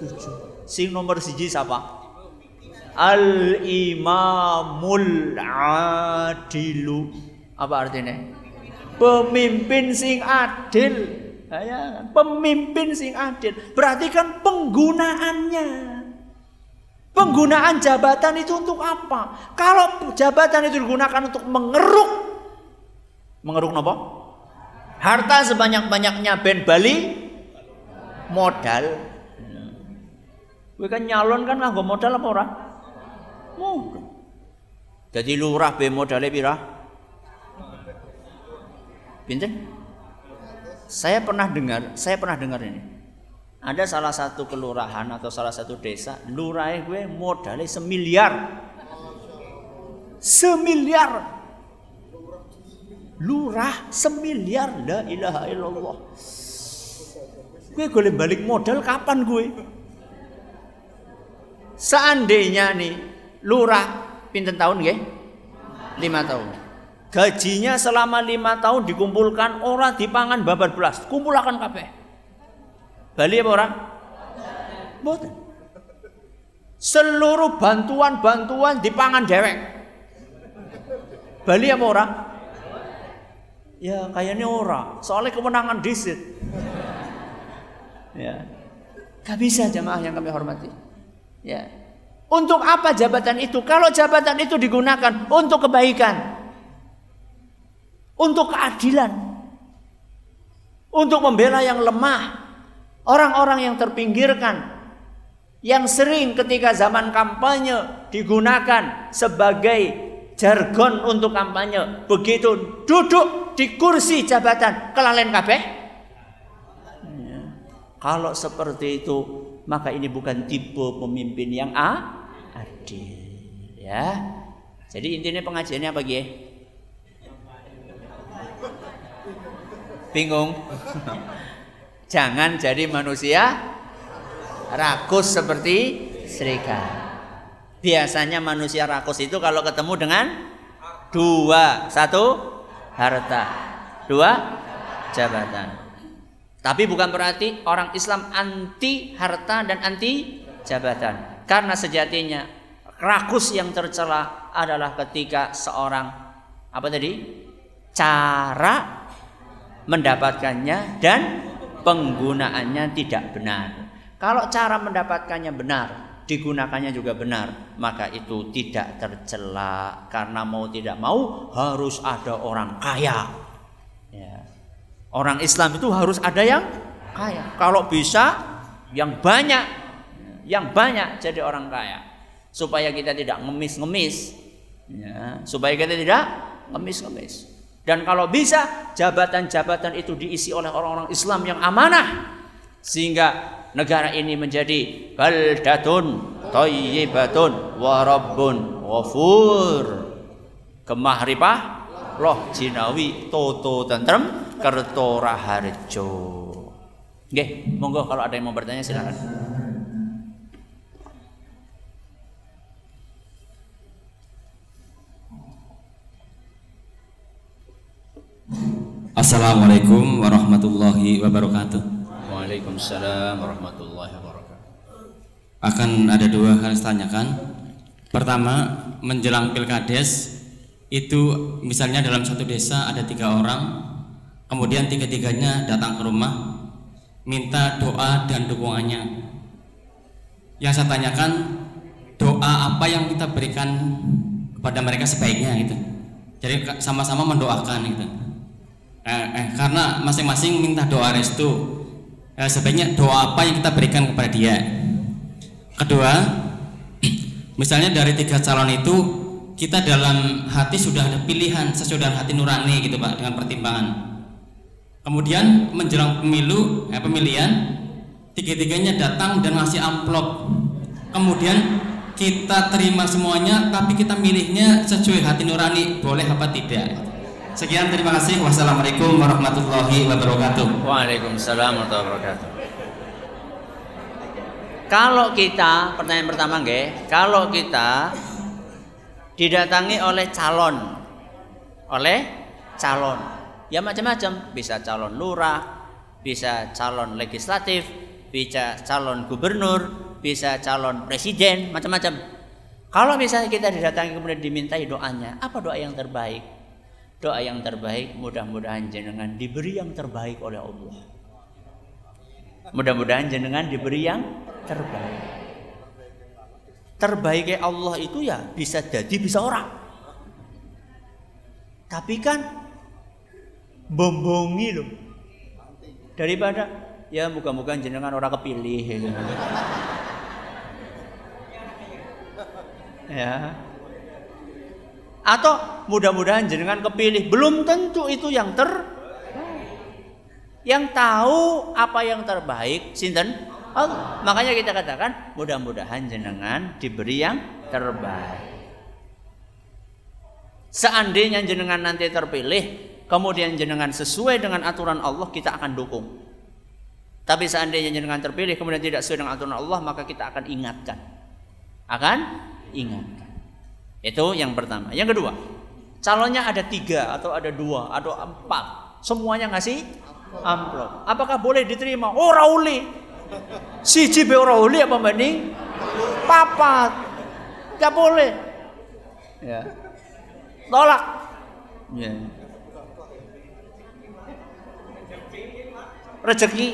Tujuh. Sing nomor siji siapa? al imamul adilu apa artinya pemimpin sing adil nah, ya, pemimpin sing adil berarti kan penggunaannya penggunaan jabatan itu untuk apa kalau jabatan itu digunakan untuk mengeruk mengeruk apa harta sebanyak-banyaknya ben Bali modal gue kan nyalon kan nggak modal apa orang Mungkin. Jadi lurah be modalnya pira? Pinten? Saya pernah dengar, saya pernah dengar ini. Ada salah satu kelurahan atau salah satu desa, lurah gue modalnya semiliar. Semiliar. Lurah semiliar la ilaha illallah. Gue boleh balik modal kapan gue? Seandainya nih lurah pinten tahun nggih? Lima tahun. Gajinya selama lima tahun dikumpulkan di pangan babar belas, kumpulakan kabeh. Bali apa ora? Mboten. Seluruh bantuan-bantuan dipangan dewek. Bali apa orang? Ya kayaknya ora, soalnya kemenangan disit. ya. Gak bisa jamaah yang kami hormati. Ya. Untuk apa jabatan itu? Kalau jabatan itu digunakan untuk kebaikan, untuk keadilan, untuk membela yang lemah, orang-orang yang terpinggirkan, yang sering ketika zaman kampanye digunakan sebagai jargon untuk kampanye. Begitu duduk di kursi jabatan, kelalen kabeh. Ya. Kalau seperti itu, maka ini bukan tipe pemimpin yang A, ya jadi intinya pengajiannya apa gie bingung jangan jadi manusia rakus seperti serigala biasanya manusia rakus itu kalau ketemu dengan dua satu harta dua jabatan tapi bukan berarti orang Islam anti harta dan anti jabatan karena sejatinya rakus yang tercela adalah ketika seorang apa tadi? cara mendapatkannya dan penggunaannya tidak benar. Kalau cara mendapatkannya benar, digunakannya juga benar, maka itu tidak tercela karena mau tidak mau harus ada orang kaya. Ya. Orang Islam itu harus ada yang kaya. Kalau bisa yang banyak, yang banyak jadi orang kaya supaya kita tidak ngemis-ngemis ya, supaya kita tidak ngemis-ngemis dan kalau bisa jabatan-jabatan itu diisi oleh orang-orang Islam yang amanah sehingga negara ini menjadi baldatun thayyibatun wa rabbun ghafur kemahripah loh jinawi toto tentrem kertora harjo Oke, monggo kalau ada yang mau bertanya silakan. Assalamualaikum warahmatullahi wabarakatuh. Waalaikumsalam warahmatullahi wabarakatuh. Akan ada dua hal saya tanyakan. Pertama, menjelang pilkades itu misalnya dalam satu desa ada tiga orang, kemudian tiga-tiganya datang ke rumah minta doa dan dukungannya. Yang saya tanyakan doa apa yang kita berikan kepada mereka sebaiknya gitu. Jadi sama-sama mendoakan gitu eh, eh, karena masing-masing minta doa restu eh, sebaiknya doa apa yang kita berikan kepada dia kedua misalnya dari tiga calon itu kita dalam hati sudah ada pilihan sesuai dengan hati nurani gitu pak dengan pertimbangan kemudian menjelang pemilu eh, pemilihan tiga-tiganya datang dan ngasih amplop kemudian kita terima semuanya tapi kita milihnya sesuai hati nurani boleh apa tidak Sekian terima kasih. Wassalamualaikum warahmatullahi wabarakatuh. Waalaikumsalam warahmatullahi wabarakatuh. Kalau kita pertanyaan pertama nggih, kalau kita didatangi oleh calon oleh calon ya macam-macam bisa calon lurah bisa calon legislatif bisa calon gubernur bisa calon presiden macam-macam kalau misalnya kita didatangi kemudian dimintai doanya apa doa yang terbaik doa yang terbaik mudah-mudahan jenengan diberi yang terbaik oleh Allah mudah-mudahan jenengan diberi yang terbaik terbaiknya Allah itu ya bisa jadi bisa orang tapi kan bombongi loh daripada ya muka-muka jenengan orang kepilih ya, ya. Atau mudah-mudahan jenengan kepilih. Belum tentu itu yang ter yang tahu apa yang terbaik sinten Allah. Makanya kita katakan mudah-mudahan jenengan diberi yang terbaik. Seandainya jenengan nanti terpilih, kemudian jenengan sesuai dengan aturan Allah, kita akan dukung. Tapi seandainya jenengan terpilih kemudian tidak sesuai dengan aturan Allah, maka kita akan ingatkan. Akan ingatkan. Itu yang pertama. Yang kedua, calonnya ada tiga atau ada dua atau empat. Semuanya ngasih amplop. Apakah boleh diterima? Oh rauli. Si Cibe rauli apa banding? Papat. nggak boleh. Ya. Tolak. Ya. Rezeki.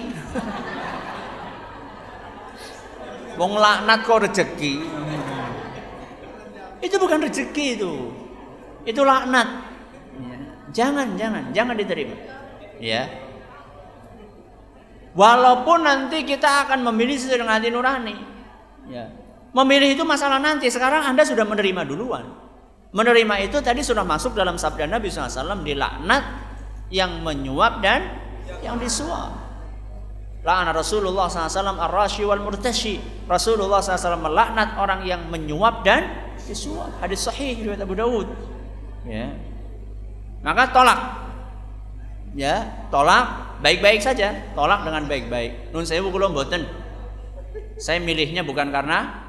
Wong laknat kok rezeki. Itu bukan rezeki itu. Itu laknat. Iya. Jangan, jangan, jangan diterima. Ya. Walaupun nanti kita akan memilih sesuai dengan hati nurani. Ya. Memilih itu masalah nanti. Sekarang Anda sudah menerima duluan. Menerima itu tadi sudah masuk dalam sabda Nabi SAW di laknat yang menyuap dan yang disuap. Laknat Rasulullah SAW ar-rashi Rasulullah SAW melaknat orang yang menyuap dan Iswak. Hadis sahih riwayat Abu Dawud. Ya. Maka tolak. Ya, tolak baik-baik saja, tolak dengan baik-baik. Nun saya bukan lomboten Saya milihnya bukan karena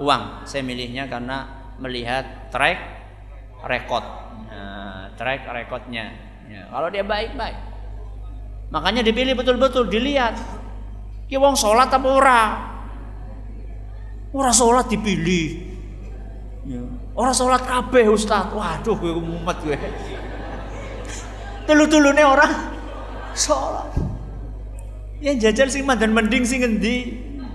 uang, saya milihnya karena melihat track record. Nah, track recordnya. Ya, kalau dia baik-baik. Makanya dipilih betul-betul, dilihat. Ki ya, wong salat apa ora? Ora salat dipilih. Ya. Orang sholat kabeh Ustaz. Waduh gue mumet gue. telu nih orang sholat. Yang jajan sing mandan mending sih ngendi?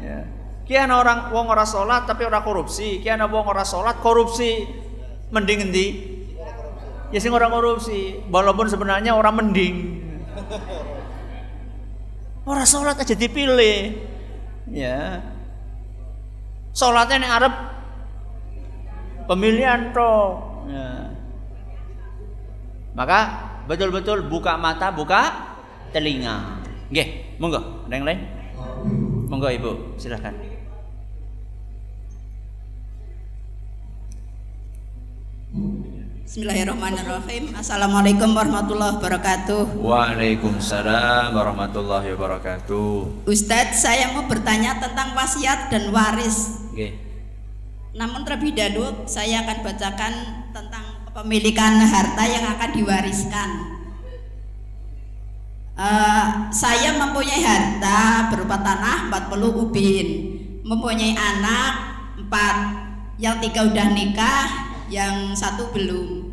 Ya. Kian orang wong ora sholat tapi orang korupsi. Kian ana wong ora sholat korupsi. Mending ngendi? Ya sing orang korupsi. Walaupun sebenarnya orang mending. Orang sholat aja dipilih. Ya. Sholatnya yang Arab pemilihan toh. Ya. Maka betul-betul buka mata, buka telinga. Oke, monggo, ada yang lain? Monggo Ibu, silahkan. Bismillahirrahmanirrahim. Assalamualaikum warahmatullahi wabarakatuh. Waalaikumsalam warahmatullahi wabarakatuh. Ustadz, saya mau bertanya tentang wasiat dan waris. Okay. Namun terlebih dahulu saya akan bacakan tentang kepemilikan harta yang akan diwariskan. Uh, saya mempunyai harta berupa tanah 40 ubin, mempunyai anak 4, yang tiga udah nikah, yang satu belum.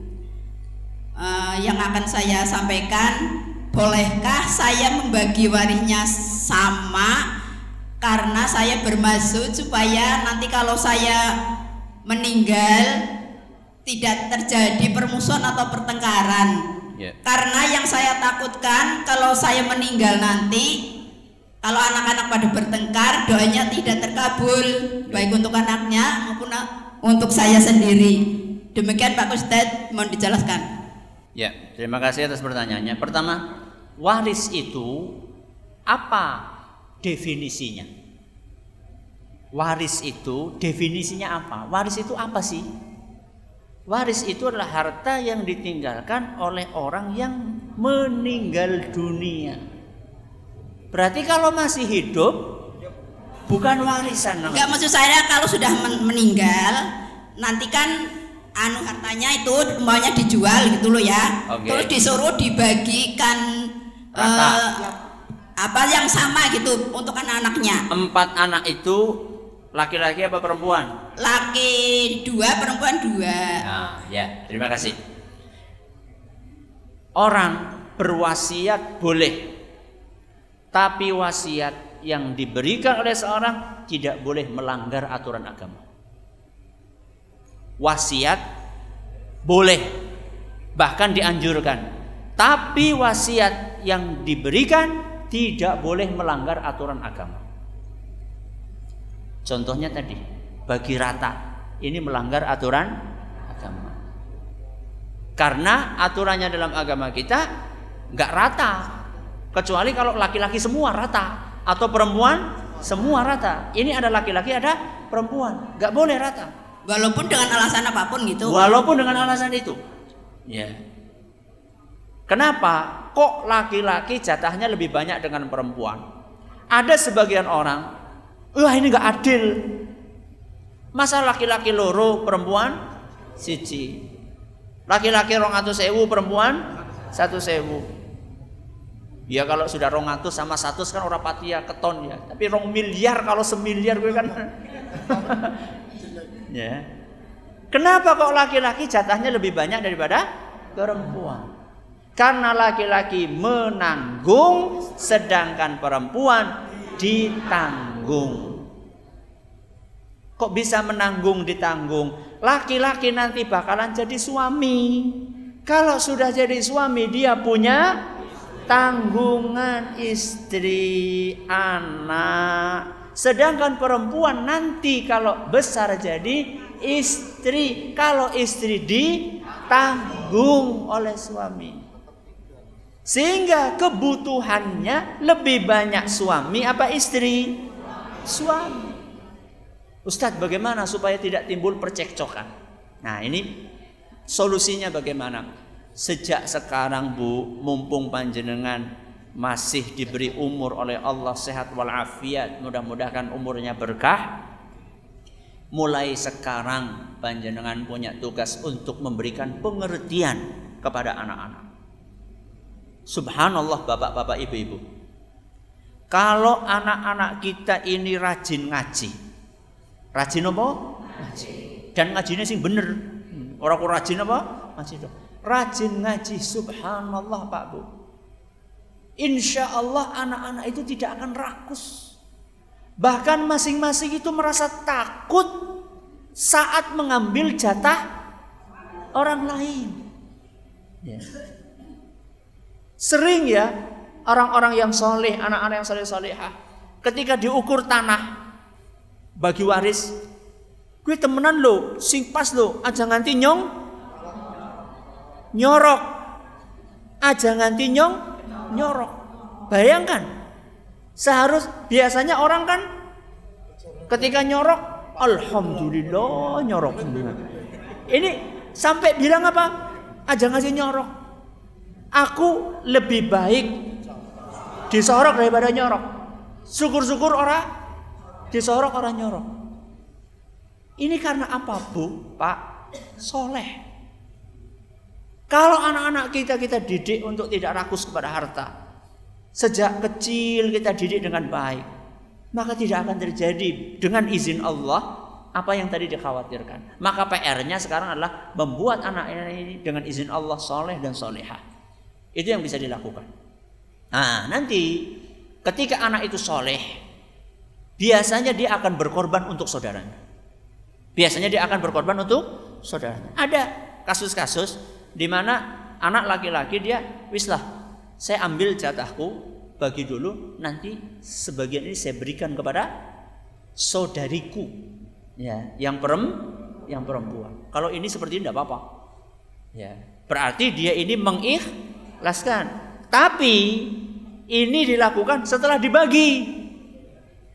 Uh, yang akan saya sampaikan, bolehkah saya membagi warisnya sama karena saya bermaksud supaya nanti kalau saya meninggal tidak terjadi permusuhan atau pertengkaran. Yeah. Karena yang saya takutkan kalau saya meninggal nanti kalau anak-anak pada bertengkar doanya tidak terkabul ya. baik untuk anaknya maupun untuk saya sendiri. Demikian Pak Ustadz mau dijelaskan. Ya, terima kasih atas pertanyaannya. Pertama, waris itu apa definisinya. Waris itu definisinya apa? Waris itu apa sih? Waris itu adalah harta yang ditinggalkan oleh orang yang meninggal dunia. Berarti kalau masih hidup bukan warisan. Enggak maksud saya kalau sudah meninggal nanti kan anu hartanya itu semuanya dijual gitu loh ya. Okay. Terus disuruh dibagikan rata. Uh, apa yang sama gitu untuk anak-anaknya empat anak itu laki-laki apa perempuan laki dua perempuan dua nah, ya terima kasih orang berwasiat boleh tapi wasiat yang diberikan oleh seorang tidak boleh melanggar aturan agama wasiat boleh bahkan dianjurkan tapi wasiat yang diberikan tidak boleh melanggar aturan agama. Contohnya tadi, bagi rata ini melanggar aturan agama. Karena aturannya dalam agama kita nggak rata, kecuali kalau laki-laki semua rata atau perempuan semua rata. Ini ada laki-laki ada perempuan, nggak boleh rata. Walaupun dengan alasan apapun gitu. Walaupun dengan alasan itu. Ya. Kenapa? kok laki-laki jatahnya lebih banyak dengan perempuan? Ada sebagian orang, wah ini gak adil. Masa laki-laki loro perempuan siji. Laki-laki rong atau sewu perempuan satu sewu. Ya kalau sudah rong atus sama satu kan orang pati patia keton ya. Tapi rong miliar kalau semiliar gue kan. ya. Kenapa kok laki-laki jatahnya lebih banyak daripada perempuan? Karena laki-laki menanggung sedangkan perempuan ditanggung. Kok bisa menanggung ditanggung? Laki-laki nanti bakalan jadi suami. Kalau sudah jadi suami dia punya tanggungan istri, anak. Sedangkan perempuan nanti kalau besar jadi istri, kalau istri ditanggung oleh suami. Sehingga kebutuhannya lebih banyak suami apa istri? Suami. Ustadz bagaimana supaya tidak timbul percekcokan? Nah ini solusinya bagaimana? Sejak sekarang Bu, mumpung panjenengan masih diberi umur oleh Allah sehat walafiat, mudah-mudahan umurnya berkah. Mulai sekarang panjenengan punya tugas untuk memberikan pengertian kepada anak-anak. Subhanallah bapak-bapak ibu-ibu. Kalau anak-anak kita ini rajin ngaji. Rajin apa? Ngaji. Dan ngajinya sih bener. Orang kok rajin apa? Ngaji. Rajin ngaji subhanallah Pak Bu. Insya Allah anak-anak itu tidak akan rakus. Bahkan masing-masing itu merasa takut saat mengambil jatah orang lain. Ya. Sering ya orang-orang yang soleh, anak-anak yang soleh-solehah. Ketika diukur tanah bagi waris, gue temenan lo, sing pas lo, aja nganti nyong, nyorok, aja nganti nyong, nyorok. Bayangkan, seharus biasanya orang kan ketika nyorok, alhamdulillah nyorok. Ini sampai bilang apa? Aja ngasih nyorok. Aku lebih baik disorok daripada nyorok. Syukur-syukur orang disorok orang nyorok. Ini karena apa, Bu? Pak soleh. Kalau anak-anak kita kita didik untuk tidak rakus kepada harta, sejak kecil kita didik dengan baik, maka tidak akan terjadi dengan izin Allah apa yang tadi dikhawatirkan. Maka PR-nya sekarang adalah membuat anak ini dengan izin Allah soleh dan solehah. Itu yang bisa dilakukan. Nah, nanti ketika anak itu soleh, biasanya dia akan berkorban untuk saudaranya. Biasanya dia akan berkorban untuk saudaranya. Ada kasus-kasus di mana anak laki-laki dia wislah saya ambil jatahku bagi dulu nanti sebagian ini saya berikan kepada saudariku ya yang perem yang perempuan kalau ini seperti ini tidak apa-apa ya berarti dia ini mengikh jelaskan. Tapi ini dilakukan setelah dibagi.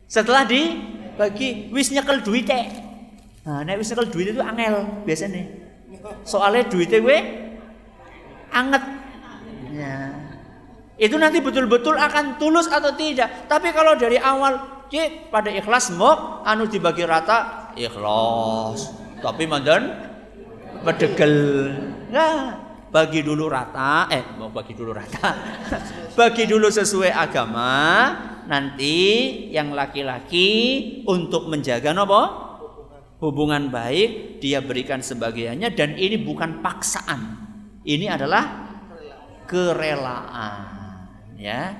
Setelah dibagi wis nyekel duit Nah, nek wis nyekel duit itu angel biasanya. Soalnya duitnya gue anget. Ya. Itu nanti betul-betul akan tulus atau tidak. Tapi kalau dari awal ki pada ikhlas mok anu dibagi rata ikhlas. Tapi mandan pedegel. Nah, bagi dulu rata, eh mau bagi dulu rata, bagi dulu sesuai agama, nanti yang laki-laki untuk menjaga nopo hubungan baik dia berikan sebagiannya dan ini bukan paksaan. Ini adalah kerelaan ya.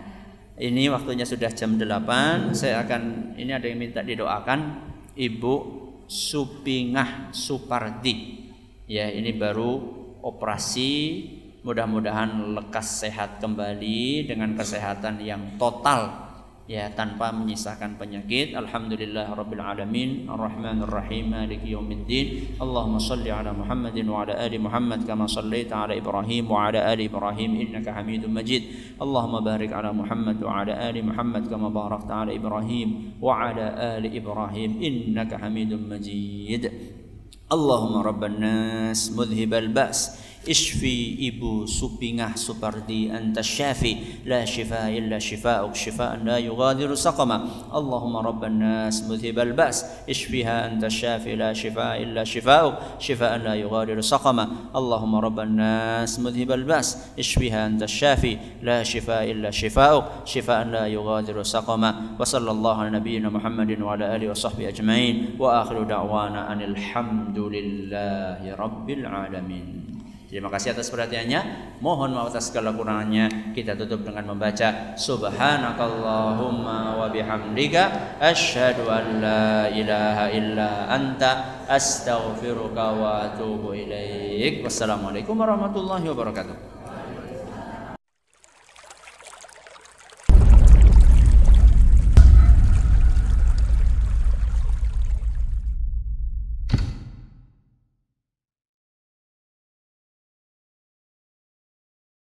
Ini waktunya sudah jam 8. Saya akan ini ada yang minta didoakan Ibu Supingah Supardi. Ya, ini baru operasi mudah-mudahan lekas sehat kembali dengan kesehatan yang total ya tanpa menyisakan penyakit alhamdulillah rabbil alamin arrahmanir rahim maliki yaumiddin Allahumma shalli ala Muhammadin wa ala ali Muhammad kama shallaita ala Ibrahim wa ala ali Ibrahim innaka Hamidum Majid Allahumma barik ala Muhammad wa ala ali Muhammad kama barakta ala Ibrahim wa ala ali Ibrahim innaka Hamidum Majid اللهم رب الناس مذهب البأس اشفي إبو سبينه سبردي أنت الشافي لا شفاء إلا شفاءك شفاء لا يغادر سقما اللهم رب الناس مذهب البأس اشفيها أنت الشافي لا شفاء إلا شفاءك شفاء لا يغادر سقما اللهم رب الناس مذهب البأس اشفيها أنت الشافي لا شفاء إلا شفاءك شفاء لا يغادر سقما وصلى الله على نبينا محمد وعلى آله وصحبه أجمعين وآخر دعوانا أن الحمد لله رب العالمين Terima kasih atas perhatiannya. Mohon maaf atas segala kurangannya. Kita tutup dengan membaca Subhanakallahumma wa bihamdika asyhadu an la ilaha illa anta astaghfiruka wa atubu ilaik. Wassalamualaikum warahmatullahi wabarakatuh.